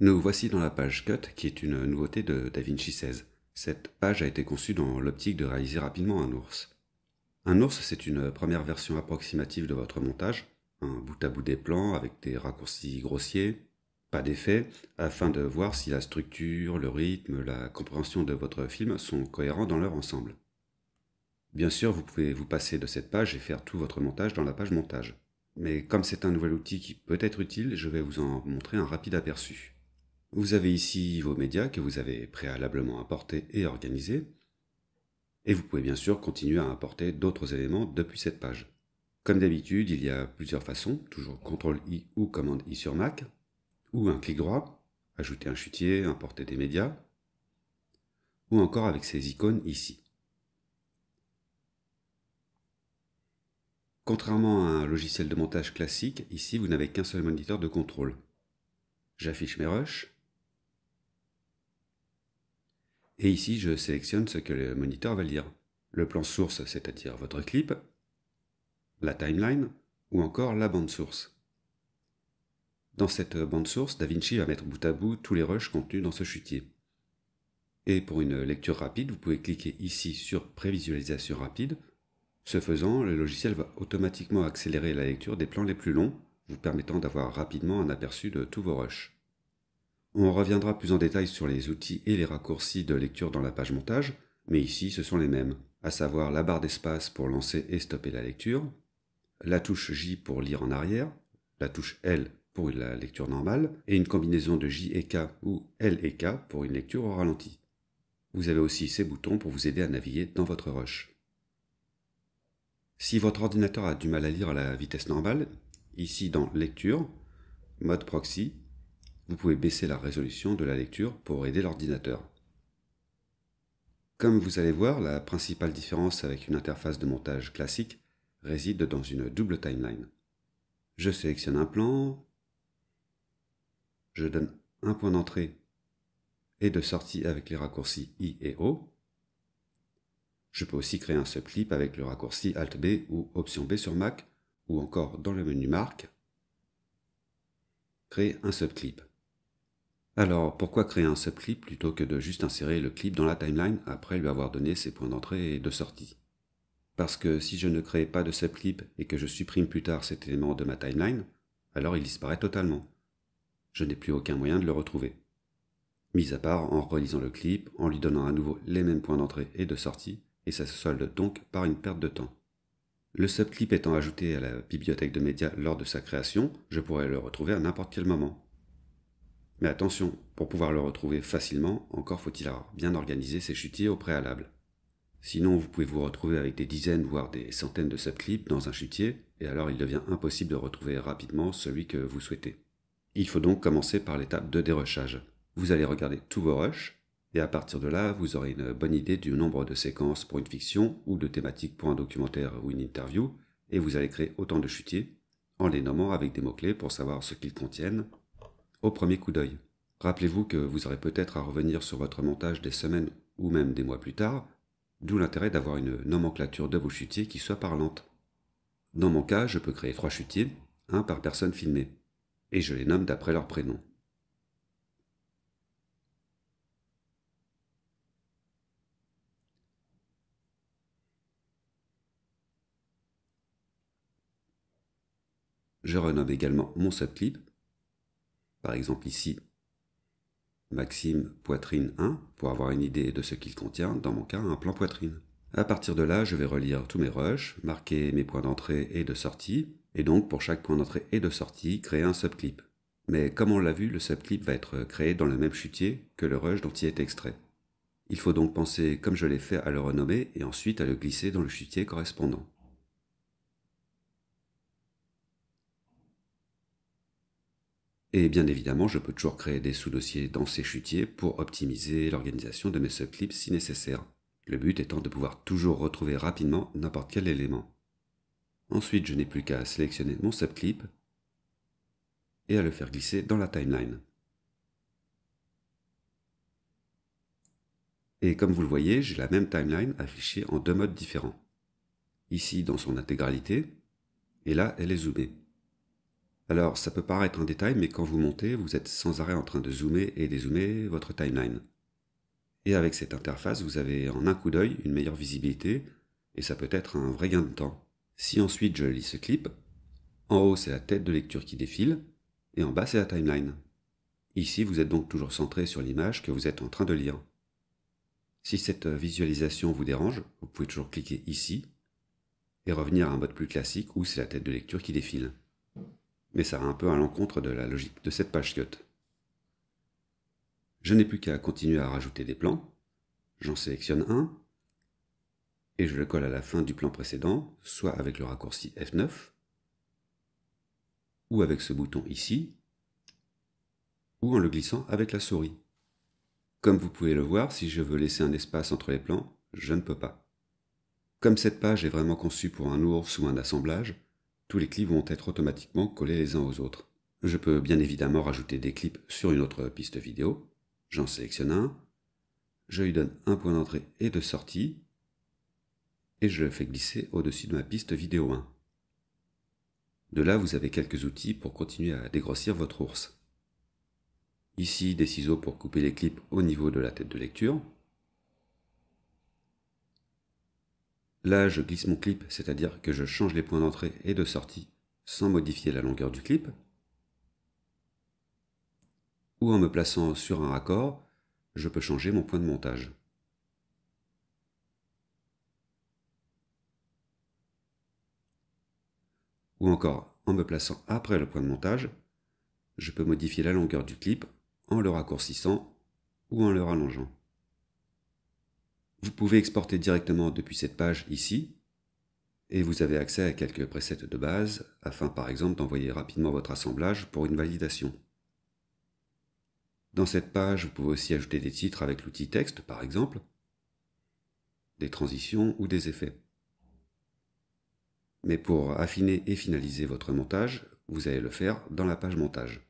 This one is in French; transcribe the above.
Nous voici dans la page Cut, qui est une nouveauté de DaVinci 16. Cette page a été conçue dans l'optique de réaliser rapidement un ours. Un ours, c'est une première version approximative de votre montage, un bout à bout des plans avec des raccourcis grossiers, pas d'effet, afin de voir si la structure, le rythme, la compréhension de votre film sont cohérents dans leur ensemble. Bien sûr, vous pouvez vous passer de cette page et faire tout votre montage dans la page montage. Mais comme c'est un nouvel outil qui peut être utile, je vais vous en montrer un rapide aperçu. Vous avez ici vos médias que vous avez préalablement apportés et organisés, et vous pouvez bien sûr continuer à apporter d'autres éléments depuis cette page. Comme d'habitude, il y a plusieurs façons, toujours CTRL-I ou commande I sur Mac, ou un clic droit, ajouter un chutier, importer des médias, ou encore avec ces icônes ici. Contrairement à un logiciel de montage classique, ici vous n'avez qu'un seul moniteur de contrôle. J'affiche mes rushs, et ici, je sélectionne ce que le moniteur va lire. Le plan source, c'est-à-dire votre clip, la timeline ou encore la bande source. Dans cette bande source, DaVinci va mettre bout à bout tous les rushs contenus dans ce chutier. Et pour une lecture rapide, vous pouvez cliquer ici sur Prévisualisation rapide. Ce faisant, le logiciel va automatiquement accélérer la lecture des plans les plus longs, vous permettant d'avoir rapidement un aperçu de tous vos rushs. On reviendra plus en détail sur les outils et les raccourcis de lecture dans la page montage, mais ici ce sont les mêmes, à savoir la barre d'espace pour lancer et stopper la lecture, la touche J pour lire en arrière, la touche L pour la lecture normale, et une combinaison de J et K ou L et K pour une lecture au ralenti. Vous avez aussi ces boutons pour vous aider à naviguer dans votre rush. Si votre ordinateur a du mal à lire à la vitesse normale, ici dans Lecture, Mode proxy, vous pouvez baisser la résolution de la lecture pour aider l'ordinateur. Comme vous allez voir, la principale différence avec une interface de montage classique réside dans une double timeline. Je sélectionne un plan, je donne un point d'entrée et de sortie avec les raccourcis I et O. Je peux aussi créer un subclip avec le raccourci Alt-B ou Option B sur Mac, ou encore dans le menu Marque, créer un subclip. Alors, pourquoi créer un subclip plutôt que de juste insérer le clip dans la timeline après lui avoir donné ses points d'entrée et de sortie Parce que si je ne crée pas de subclip et que je supprime plus tard cet élément de ma timeline, alors il disparaît totalement. Je n'ai plus aucun moyen de le retrouver. Mis à part en relisant le clip, en lui donnant à nouveau les mêmes points d'entrée et de sortie, et ça se solde donc par une perte de temps. Le subclip étant ajouté à la bibliothèque de médias lors de sa création, je pourrais le retrouver à n'importe quel moment. Mais attention, pour pouvoir le retrouver facilement, encore faut-il bien organiser ses chutiers au préalable. Sinon, vous pouvez vous retrouver avec des dizaines, voire des centaines de subclips dans un chutier, et alors il devient impossible de retrouver rapidement celui que vous souhaitez. Il faut donc commencer par l'étape de dérushage. Vous allez regarder tous vos rushs, et à partir de là, vous aurez une bonne idée du nombre de séquences pour une fiction ou de thématiques pour un documentaire ou une interview, et vous allez créer autant de chutiers en les nommant avec des mots-clés pour savoir ce qu'ils contiennent au premier coup d'œil. Rappelez-vous que vous aurez peut-être à revenir sur votre montage des semaines ou même des mois plus tard, d'où l'intérêt d'avoir une nomenclature de vos chutiers qui soit parlante. Dans mon cas, je peux créer trois chutiers, un par personne filmée, et je les nomme d'après leur prénom. Je renomme également mon subclip par exemple ici, Maxime poitrine 1, pour avoir une idée de ce qu'il contient, dans mon cas un plan poitrine. A partir de là, je vais relire tous mes rushs, marquer mes points d'entrée et de sortie, et donc pour chaque point d'entrée et de sortie, créer un subclip. Mais comme on l'a vu, le subclip va être créé dans le même chutier que le rush dont il est extrait. Il faut donc penser, comme je l'ai fait, à le renommer et ensuite à le glisser dans le chutier correspondant. Et bien évidemment, je peux toujours créer des sous-dossiers dans ces chutiers pour optimiser l'organisation de mes subclips si nécessaire. Le but étant de pouvoir toujours retrouver rapidement n'importe quel élément. Ensuite, je n'ai plus qu'à sélectionner mon subclip et à le faire glisser dans la timeline. Et comme vous le voyez, j'ai la même timeline affichée en deux modes différents. Ici dans son intégralité, et là elle est zoomée. Alors ça peut paraître un détail, mais quand vous montez, vous êtes sans arrêt en train de zoomer et dézoomer votre timeline. Et avec cette interface, vous avez en un coup d'œil une meilleure visibilité, et ça peut être un vrai gain de temps. Si ensuite je lis ce clip, en haut c'est la tête de lecture qui défile, et en bas c'est la timeline. Ici, vous êtes donc toujours centré sur l'image que vous êtes en train de lire. Si cette visualisation vous dérange, vous pouvez toujours cliquer ici et revenir à un mode plus classique où c'est la tête de lecture qui défile mais ça va un peu à l'encontre de la logique de cette page cut. Je n'ai plus qu'à continuer à rajouter des plans, j'en sélectionne un, et je le colle à la fin du plan précédent, soit avec le raccourci F9, ou avec ce bouton ici, ou en le glissant avec la souris. Comme vous pouvez le voir, si je veux laisser un espace entre les plans, je ne peux pas. Comme cette page est vraiment conçue pour un ours ou un assemblage, tous les clips vont être automatiquement collés les uns aux autres. Je peux bien évidemment rajouter des clips sur une autre piste vidéo. J'en sélectionne un. Je lui donne un point d'entrée et de sortie. Et je le fais glisser au-dessus de ma piste vidéo 1. De là, vous avez quelques outils pour continuer à dégrossir votre ours. Ici, des ciseaux pour couper les clips au niveau de la tête de lecture. Là, je glisse mon clip, c'est-à-dire que je change les points d'entrée et de sortie sans modifier la longueur du clip, ou en me plaçant sur un raccord, je peux changer mon point de montage. Ou encore, en me plaçant après le point de montage, je peux modifier la longueur du clip en le raccourcissant ou en le rallongeant. Vous pouvez exporter directement depuis cette page ici, et vous avez accès à quelques presets de base, afin par exemple d'envoyer rapidement votre assemblage pour une validation. Dans cette page, vous pouvez aussi ajouter des titres avec l'outil texte, par exemple, des transitions ou des effets. Mais pour affiner et finaliser votre montage, vous allez le faire dans la page montage.